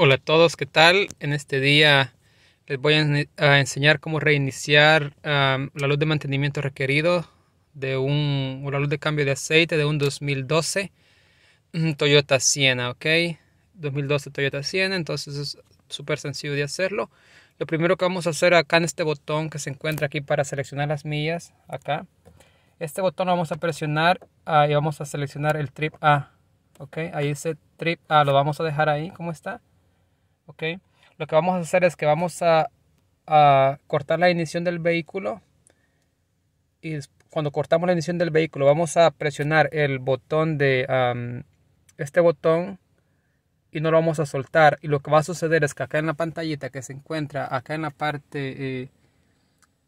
Hola a todos, ¿qué tal? En este día les voy a, enseñar cómo reiniciar la luz de mantenimiento requerido de un, o la luz de cambio de aceite de un 2012 mm, Toyota Siena, ¿ok? 2012 Toyota Sienna, entonces es súper sencillo de hacerlo. Lo primero que vamos a hacer acá en este botón que se encuentra aquí para seleccionar las millas, acá. Este botón lo vamos a presionar ah, y vamos a seleccionar el trip A, ¿ok? Ahí dice trip A, lo vamos a dejar ahí, como está? Lo que vamos a hacer es que vamos a, cortar la ignición del vehículo y cuando cortamos la ignición del vehículo vamos a presionar el botón de este botón y no lo vamos a soltar y lo que va a suceder es que acá en la pantallita que se encuentra acá en la parte eh,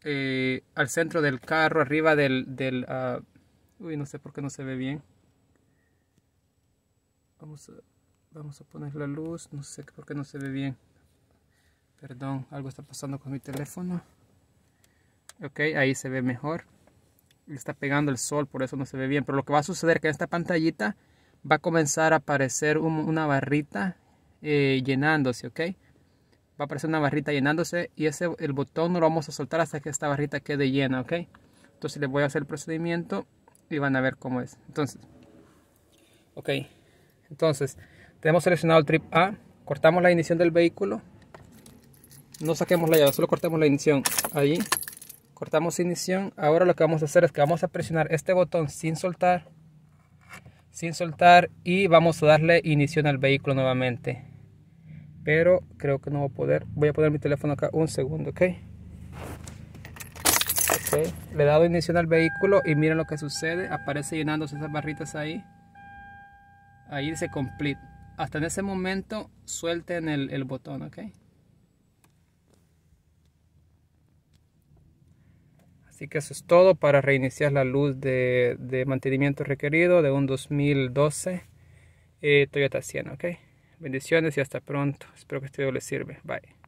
eh, al centro del carro arriba del, del ah, uy no sé por qué no se ve bien vamos a vamos a poner la luz no sé por qué no se ve bien perdón algo está pasando con mi teléfono ok ahí se ve mejor está pegando el sol por eso no se ve bien pero lo que va a suceder es que en esta pantallita va a comenzar a aparecer una barrita eh, llenándose ok va a aparecer una barrita llenándose y ese el botón no lo vamos a soltar hasta que esta barrita quede llena ok entonces le voy a hacer el procedimiento y van a ver cómo es entonces ok entonces tenemos seleccionado el trip A, cortamos la ignición del vehículo. No saquemos la llave, solo cortamos la ignición ahí. Cortamos ignición. Ahora lo que vamos a hacer es que vamos a presionar este botón sin soltar. Sin soltar y vamos a darle ignición al vehículo nuevamente. Pero creo que no voy a poder. Voy a poner mi teléfono acá un segundo, ¿ok? Le he dado ignición al vehículo y miren lo que sucede. Aparece llenándose esas barritas ahí. Ahí dice complete hasta en ese momento suelten el, botón, ¿ok? Así que eso es todo para reiniciar la luz de, mantenimiento requerido de un 2012 eh, Toyota Sienna, ¿ok? Bendiciones y hasta pronto. Espero que este video les sirve. Bye.